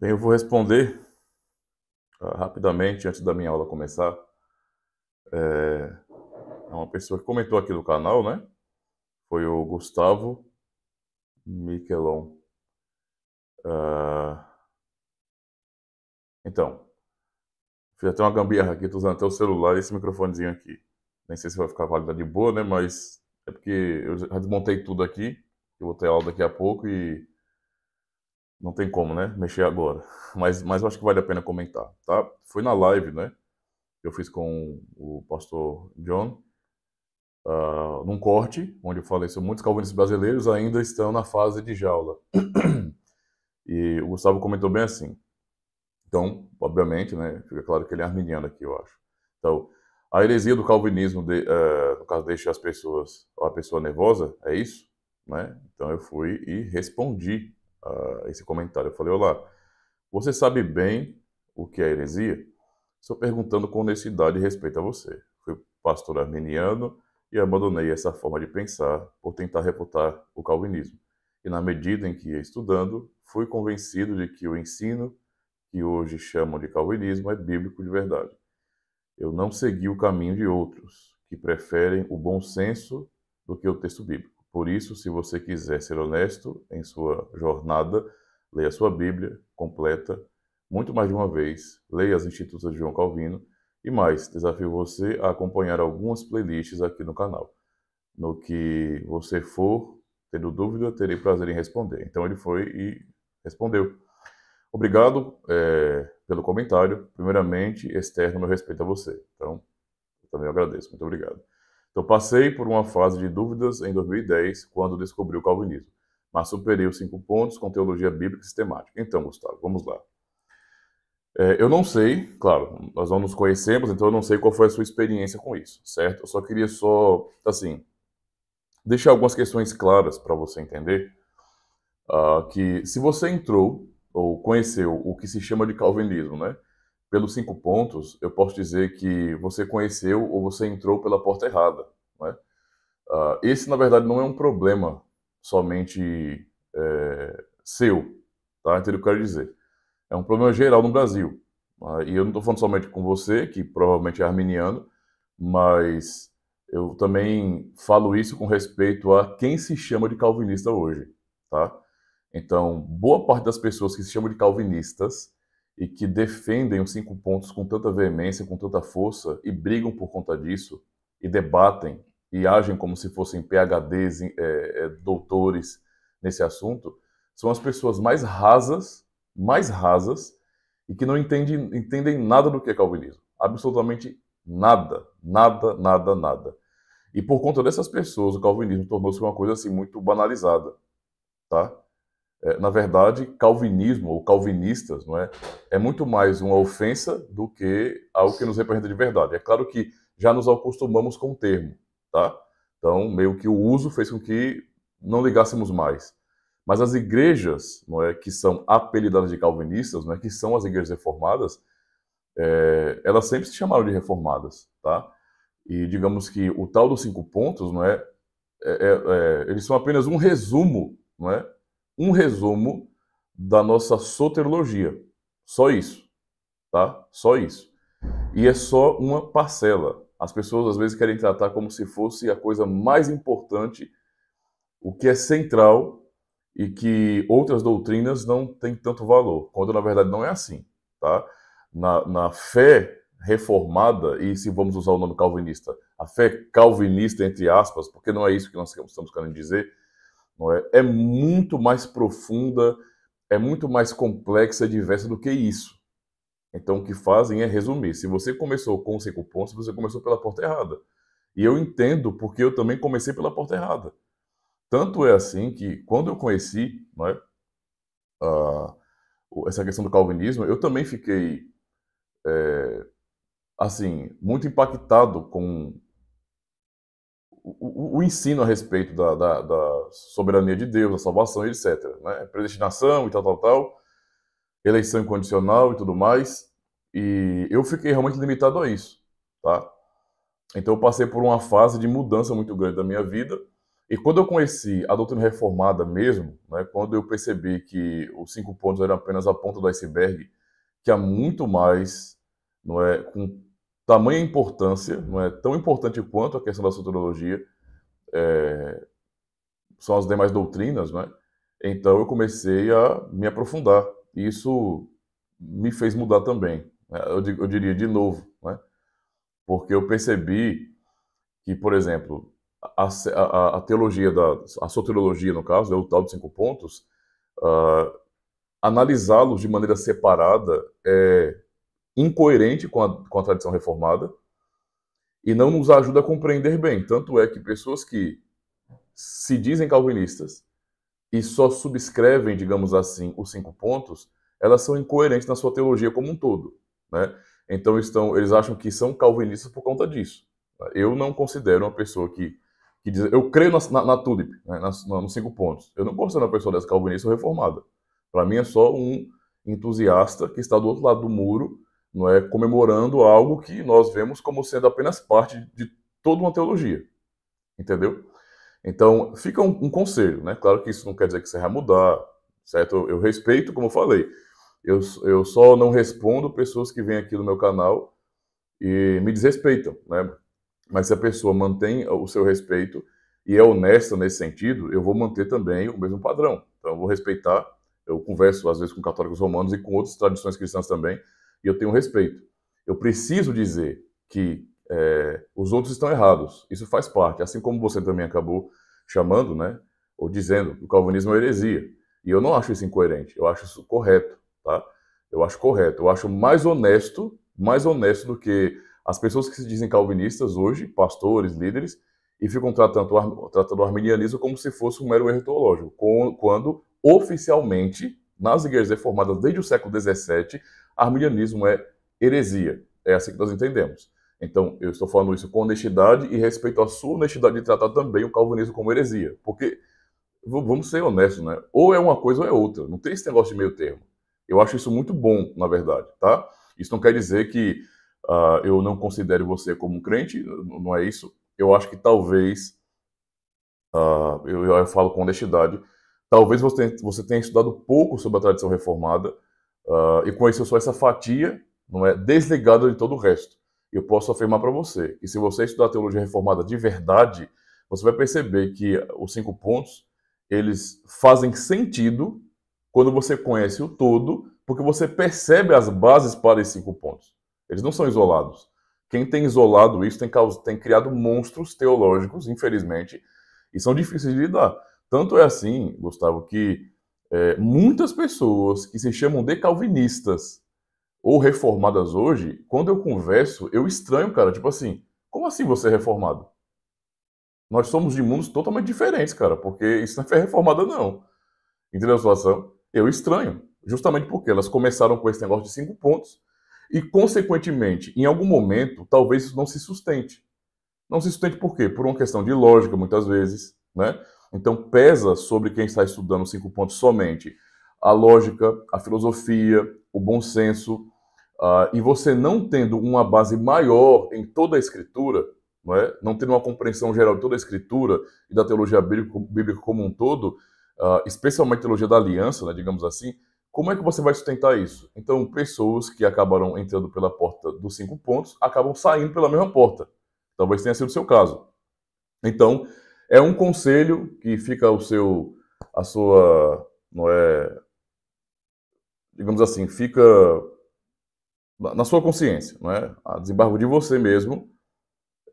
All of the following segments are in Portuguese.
Bem, eu vou responder uh, rapidamente antes da minha aula começar. É, é, uma pessoa que comentou aqui no canal, né? Foi o Gustavo Miquelon. Uh, então, fiz até uma gambiarra aqui, tô usando até o celular e esse microfonezinho aqui. Nem sei se vai ficar válida de boa, né? Mas é porque eu já desmontei tudo aqui. Eu vou ter aula daqui a pouco e não tem como, né? Mexer agora. Mas, mas eu acho que vale a pena comentar, tá? Foi na live, né? Que eu fiz com o pastor John, uh, num corte, onde eu falei sobre muitos calvinistas brasileiros ainda estão na fase de jaula. e o Gustavo comentou bem assim. Então, obviamente, né? Fica claro que ele é arminiano aqui, eu acho. Então, a heresia do calvinismo, de, uh, no caso, deixa as pessoas, a pessoa nervosa, é isso? Né? Então, eu fui e respondi uh, esse comentário. Eu falei, olá, você sabe bem o que é heresia? Estou perguntando com honestidade e respeito a você. Fui pastor arminiano e abandonei essa forma de pensar por tentar refutar o calvinismo. E na medida em que ia estudando, fui convencido de que o ensino que hoje chamam de calvinismo é bíblico de verdade. Eu não segui o caminho de outros que preferem o bom senso do que o texto bíblico. Por isso, se você quiser ser honesto em sua jornada, leia sua Bíblia completa muito mais de uma vez, leia as Institutas de João Calvino e mais, desafio você a acompanhar algumas playlists aqui no canal. No que você for tendo dúvida, terei prazer em responder. Então ele foi e respondeu. Obrigado é, pelo comentário. Primeiramente, externo meu respeito a você. Então, eu também agradeço. Muito obrigado. Então, passei por uma fase de dúvidas em 2010, quando descobri o calvinismo, mas superei os cinco pontos com teologia bíblica e sistemática. Então, Gustavo, vamos lá. É, eu não sei, claro, nós não nos conhecemos, então eu não sei qual foi a sua experiência com isso, certo? Eu só queria só, assim, deixar algumas questões claras para você entender uh, que se você entrou ou conheceu o que se chama de calvinismo, né? pelos cinco pontos, eu posso dizer que você conheceu ou você entrou pela porta errada. Né? Uh, esse, na verdade, não é um problema somente é, seu, tá? Entendeu o que eu quero dizer? É um problema geral no Brasil. Uh, e eu não estou falando somente com você, que provavelmente é arminiano, mas eu também falo isso com respeito a quem se chama de calvinista hoje, tá? Então, boa parte das pessoas que se chamam de calvinistas e que defendem os cinco pontos com tanta veemência, com tanta força e brigam por conta disso e debatem e agem como se fossem PhDs, é, é, doutores nesse assunto, são as pessoas mais rasas, mais rasas e que não entendem, entendem nada do que é calvinismo, absolutamente nada, nada, nada, nada. E por conta dessas pessoas, o calvinismo tornou-se uma coisa assim muito banalizada, tá? É, na verdade, calvinismo ou calvinistas, não é? É muito mais uma ofensa do que algo que nos representa de verdade. É claro que já nos acostumamos com o termo, tá? Então, meio que o uso fez com que não ligássemos mais. Mas as igrejas, não é, que são apelidadas de calvinistas, não é, que são as igrejas reformadas, é, elas sempre se chamaram de reformadas, tá? E digamos que o tal dos cinco pontos, não é, é, é, é eles são apenas um resumo, não é, um resumo da nossa soterologia. Só isso, tá? Só isso. E é só uma parcela. As pessoas às vezes querem tratar como se fosse a coisa mais importante, o que é central e que outras doutrinas não têm tanto valor, quando na verdade não é assim, tá? Na, na fé reformada, e se vamos usar o nome calvinista, a fé calvinista, entre aspas, porque não é isso que nós estamos querendo dizer, é? é muito mais profunda, é muito mais complexa e diversa do que isso. Então, o que fazem é resumir. Se você começou com cinco pontos, você começou pela porta errada. E eu entendo, porque eu também comecei pela porta errada. Tanto é assim que, quando eu conheci não é, ah, essa questão do calvinismo, eu também fiquei, é, assim, muito impactado com o, o, ensino a respeito da, da, da, soberania de Deus, da salvação, etc. Né? Predestinação e tal, tal, tal, eleição incondicional e tudo mais. E eu fiquei realmente limitado a isso, tá? Então eu passei por uma fase de mudança muito grande da minha vida. E quando eu conheci a doutrina reformada mesmo, né, quando eu percebi que os cinco pontos eram apenas a ponta do iceberg, que há muito mais, não é, com tamanha importância, não é tão importante quanto a questão da soteriologia, é, são as demais doutrinas, né? Então eu comecei a me aprofundar. E isso me fez mudar também. Né? Eu, eu diria de novo, né? Porque eu percebi que, por exemplo, a, a, a teologia, da, a soteriologia, no caso, é o tal de cinco pontos, uh, analisá-los de maneira separada é incoerente com a, com a tradição reformada e não nos ajuda a compreender bem. Tanto é que pessoas que se dizem calvinistas e só subscrevem, digamos assim, os cinco pontos, elas são incoerentes na sua teologia como um todo, né? Então estão, eles acham que são calvinistas por conta disso. Eu não considero uma pessoa que que diz, eu creio na, na, na tulip, né, nas, na, nos cinco pontos. Eu não considero uma pessoa dessa calvinista ou reformada. Para mim é só um entusiasta que está do outro lado do muro não é comemorando algo que nós vemos como sendo apenas parte de toda uma teologia, entendeu? Então fica um, um conselho, né? Claro que isso não quer dizer que você vai mudar, certo? Eu, eu respeito, como eu falei, eu, eu só não respondo pessoas que vêm aqui no meu canal e me desrespeitam, né? Mas se a pessoa mantém o seu respeito e é honesta nesse sentido, eu vou manter também o mesmo padrão. Então eu vou respeitar. Eu converso às vezes com católicos romanos e com outras tradições cristãs também e eu tenho respeito. Eu preciso dizer que é, os outros estão errados. Isso faz parte, assim como você também acabou chamando, né, ou dizendo que o calvinismo é heresia. E eu não acho isso incoerente, eu acho isso correto, tá? Eu acho correto, eu acho mais honesto, mais honesto do que as pessoas que se dizem calvinistas hoje, pastores, líderes, e ficam tratando, tratando o arminianismo como se fosse um mero erro teológico, quando oficialmente, nas igrejas reformadas desde o século XVII, arminianismo é heresia. É assim que nós entendemos. Então, eu estou falando isso com honestidade e respeito à sua honestidade de tratar também o calvinismo como heresia. Porque, vamos ser honestos, né? Ou é uma coisa ou é outra. Não tem esse negócio de meio termo. Eu acho isso muito bom, na verdade, tá? Isso não quer dizer que uh, eu não considere você como um crente, não é isso. Eu acho que talvez, uh, eu, eu falo com honestidade, talvez você, você tenha estudado pouco sobre a tradição reformada, Uh, e conheço só essa fatia, não é? Desligada de todo o resto. Eu posso afirmar para você que se você estudar teologia reformada de verdade, você vai perceber que os cinco pontos eles fazem sentido quando você conhece o todo, porque você percebe as bases para esses cinco pontos. Eles não são isolados. Quem tem isolado isso tem, causado, tem criado monstros teológicos, infelizmente, e são difíceis de lidar. Tanto é assim, Gustavo, que é, muitas pessoas que se chamam de calvinistas ou reformadas hoje, quando eu converso, eu estranho, cara. Tipo assim, como assim você é reformado? Nós somos de mundos totalmente diferentes, cara, porque isso não é reformada, não. Entendeu a situação? Eu estranho, justamente porque elas começaram com esse negócio de cinco pontos e, consequentemente, em algum momento, talvez isso não se sustente. Não se sustente por quê? Por uma questão de lógica, muitas vezes, né? Então pesa sobre quem está estudando cinco pontos somente a lógica, a filosofia, o bom senso. Uh, e você não tendo uma base maior em toda a escritura, não, é? não tendo uma compreensão geral de toda a escritura e da teologia bíblica como um todo, uh, especialmente a teologia da aliança, né, digamos assim, como é que você vai sustentar isso? Então, pessoas que acabaram entrando pela porta dos cinco pontos acabam saindo pela mesma porta. Talvez tenha sido o seu caso. Então, é um conselho que fica o seu, a sua, não é, digamos assim, fica na sua consciência, não é? A ah, desembargo de você mesmo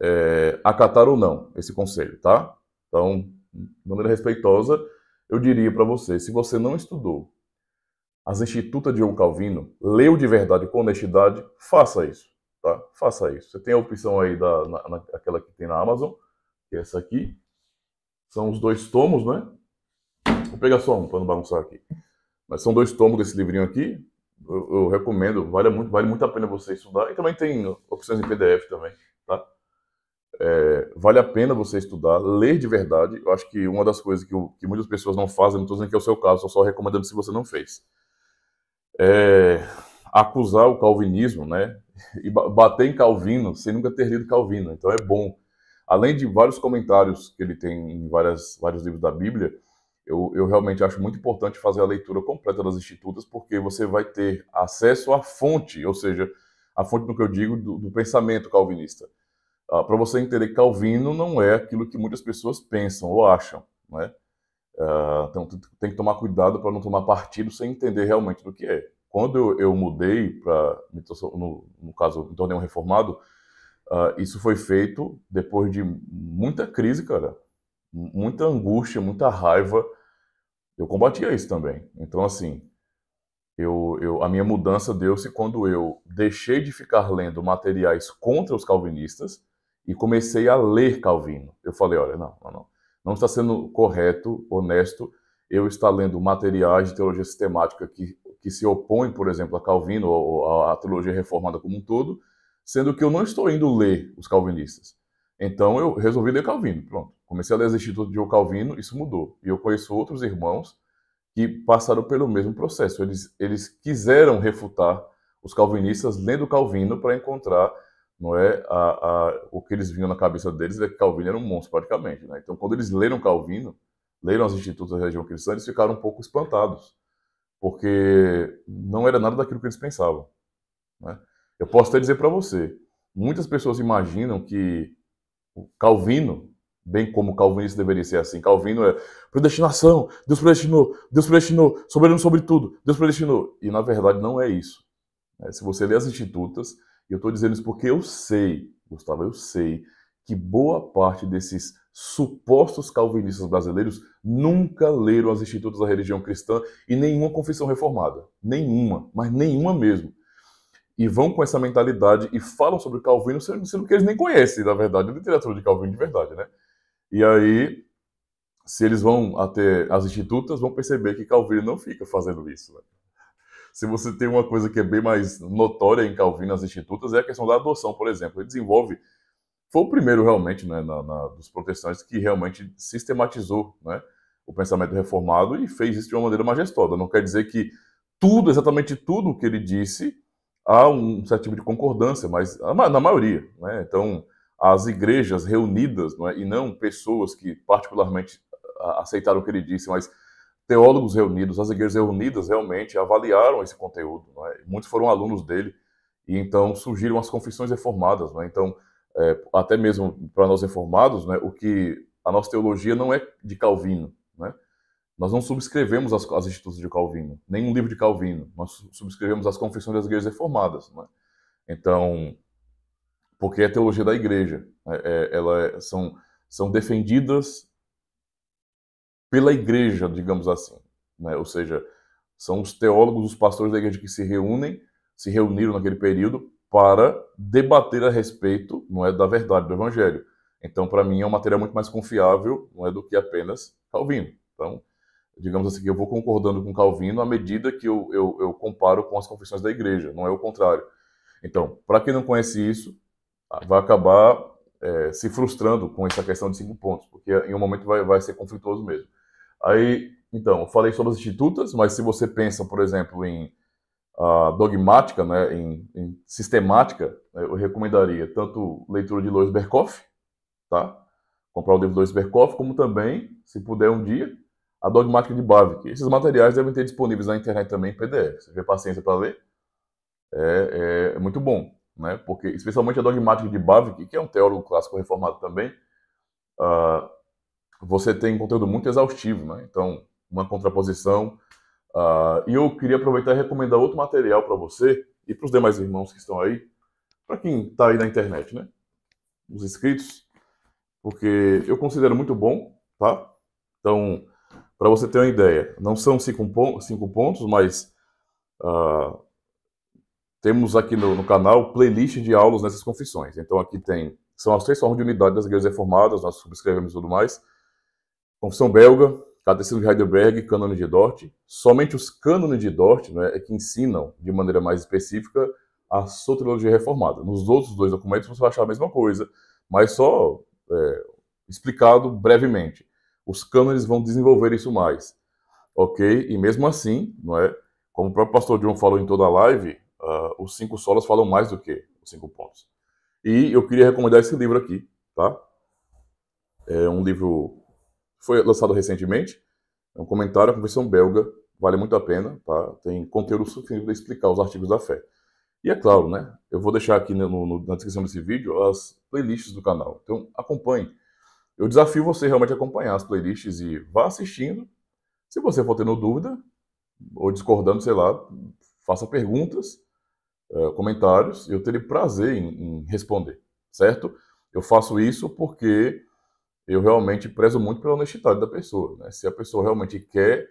é, acatar ou não esse conselho, tá? Então, de maneira respeitosa, eu diria para você, se você não estudou as Institutas de João Calvino, leu de verdade com honestidade, faça isso, tá? Faça isso. Você tem a opção aí da, na, que tem na Amazon, que é essa aqui, são os dois tomos, né? Vou pegar só um para não bagunçar aqui. Mas são dois tomos desse livrinho aqui. Eu, eu, recomendo, vale muito, vale muito a pena você estudar. E também tem opções em PDF também, tá? É, vale a pena você estudar, ler de verdade. Eu acho que uma das coisas que, que muitas pessoas não fazem, não estou dizendo que é o seu caso, estou só recomendando se você não fez. É, acusar o calvinismo, né? E bater em Calvino sem nunca ter lido Calvino. Então é bom além de vários comentários que ele tem em várias, vários livros da Bíblia, eu, eu realmente acho muito importante fazer a leitura completa das Institutas, porque você vai ter acesso à fonte, ou seja, a fonte do que eu digo do, do pensamento calvinista. Ah, para você entender, Calvino não é aquilo que muitas pessoas pensam ou acham, né? Ah, então tem que tomar cuidado para não tomar partido sem entender realmente do que é. Quando eu, eu mudei para no, no, caso me tornei um reformado, Uh, isso foi feito depois de muita crise, cara. Muita angústia, muita raiva. Eu combatia isso também. Então, assim, eu, eu, a minha mudança deu-se quando eu deixei de ficar lendo materiais contra os calvinistas e comecei a ler Calvino. Eu falei, olha, não, não, não. Não está sendo correto, honesto, eu estar lendo materiais de teologia sistemática que, que se opõem, por exemplo, a Calvino ou à teologia reformada como um todo, sendo que eu não estou indo ler os calvinistas. Então eu resolvi ler Calvino, pronto. Comecei a ler Instituto de Calvino, isso mudou. E eu conheço outros irmãos que passaram pelo mesmo processo. Eles, eles quiseram refutar os calvinistas lendo Calvino para encontrar não é a, a, o que eles vinham na cabeça deles é que Calvino era um monstro praticamente. Né? Então quando eles leram Calvino, leram os institutos da região cristã, eles ficaram um pouco espantados, porque não era nada daquilo que eles pensavam. Né? Eu posso até dizer para você, muitas pessoas imaginam que Calvino, bem como calvinista deveria ser assim, Calvino é predestinação, Deus predestinou, Deus predestinou, soberano sobre tudo, Deus predestinou. E na verdade não é isso. É, se você lê as institutas, eu estou dizendo isso porque eu sei, Gustavo, eu sei que boa parte desses supostos calvinistas brasileiros nunca leram as institutas da religião cristã e nenhuma confissão reformada. Nenhuma, mas nenhuma mesmo e vão com essa mentalidade e falam sobre Calvino, sendo que eles nem conhecem, na verdade, a literatura de Calvino de verdade, né? E aí, se eles vão até as institutas, vão perceber que Calvino não fica fazendo isso. Né? Se você tem uma coisa que é bem mais notória em Calvino, nas institutas, é a questão da adoção, por exemplo. Ele desenvolve, foi o primeiro realmente, né, na, na, dos protestantes, que realmente sistematizou, né? o pensamento reformado e fez isso de uma maneira majestosa. Não quer dizer que tudo, exatamente tudo o que ele disse, há um certo tipo de concordância, mas na maioria. Né? Então, as igrejas reunidas, não é? e não pessoas que particularmente aceitaram o que ele disse, mas teólogos reunidos, as igrejas reunidas realmente avaliaram esse conteúdo. É? Muitos foram alunos dele, e então surgiram as confissões reformadas. É? Então, é, até mesmo para nós reformados, é, o que a nossa teologia não é de Calvino, nós não subscrevemos as, as institutas de Calvino, nenhum livro de Calvino. Nós subscrevemos as confissões das igrejas reformadas. Né? Então, porque é a teologia da igreja. É, é, ela é, são, são defendidas pela igreja, digamos assim. Né? Ou seja, são os teólogos, os pastores da igreja que se reúnem, se reuniram naquele período para debater a respeito não é, da verdade do evangelho. Então, para mim, é um material muito mais confiável não é, do que apenas Calvino. Então, digamos assim, eu vou concordando com Calvino à medida que eu, eu, eu comparo com as confissões da igreja, não é o contrário. Então, para quem não conhece isso, ah, vai acabar é, se frustrando com essa questão de cinco pontos, porque em um momento vai, vai ser conflituoso mesmo. Aí, então, eu falei sobre as institutas, mas se você pensa, por exemplo, em dogmática, né, em, em sistemática, né, eu recomendaria tanto leitura de Lois Berkoff, tá? comprar o livro de Lois Berkoff, como também, se puder um dia, a dogmática de Bavick. Esses materiais devem ter disponíveis na internet também em PDF. Se tiver paciência para ler, é, é, é, muito bom, né? Porque especialmente a dogmática de Bavick, que é um teólogo clássico reformado também, uh, você tem conteúdo muito exaustivo, né? Então, uma contraposição. Ah, e eu queria aproveitar e recomendar outro material para você e para os demais irmãos que estão aí, para quem está aí na internet, né? Os inscritos, porque eu considero muito bom, tá? Então, para você ter uma ideia, não são cinco, cinco pontos, mas uh, temos aqui no, no, canal playlist de aulas nessas confissões. Então aqui tem, são as três formas de unidade das igrejas reformadas, nós subscrevemos tudo mais. Confissão belga, Catecismo de Heidelberg, Cânone de Dort. Somente os cânones de Dort né, é que ensinam de maneira mais específica a soteriologia reformada. Nos outros dois documentos você vai achar a mesma coisa, mas só é, explicado brevemente os cânones vão desenvolver isso mais. Ok? E mesmo assim, não é? Como o próprio pastor John falou em toda a live, uh, os cinco solas falam mais do que os cinco pontos. E eu queria recomendar esse livro aqui, tá? É um livro foi lançado recentemente, é um comentário, é a versão belga, vale muito a pena, tá? Tem conteúdo suficiente para explicar os artigos da fé. E é claro, né? Eu vou deixar aqui no, no, na descrição desse vídeo as playlists do canal. Então acompanhe. Eu desafio você realmente a acompanhar as playlists e vá assistindo. Se você for tendo dúvida ou discordando, sei lá, faça perguntas, eh, comentários, eu terei prazer em, responder, certo? Eu faço isso porque eu realmente prezo muito pela honestidade da pessoa. Né? Se a pessoa realmente quer,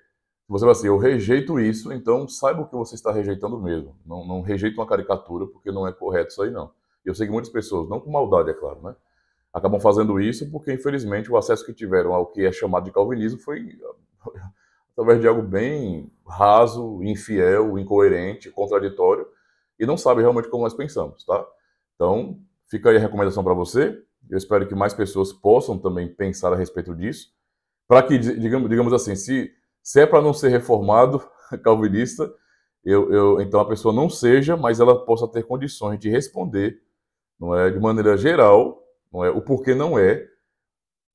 você vai assim, eu rejeito isso, então saiba o que você está rejeitando mesmo. Não, não uma caricatura, porque não é correto isso aí, não. Eu sei que muitas pessoas, não com maldade, é claro, né? acabam fazendo isso porque, infelizmente, o acesso que tiveram ao que é chamado de calvinismo foi através de algo bem raso, infiel, incoerente, contraditório, e não sabe realmente como nós pensamos, tá? Então, fica aí a recomendação para você. Eu espero que mais pessoas possam também pensar a respeito disso, para que, digamos, digamos assim, se, se é para não ser reformado calvinista, eu, eu, então a pessoa não seja, mas ela possa ter condições de responder, não é, de maneira geral, não é? o porquê não é,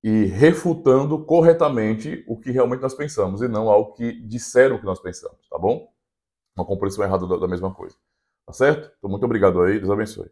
e refutando corretamente o que realmente nós pensamos e não ao que disseram que nós pensamos, tá bom? Uma compreensão errada da mesma coisa. Tá certo? Então, muito obrigado aí, Deus abençoe.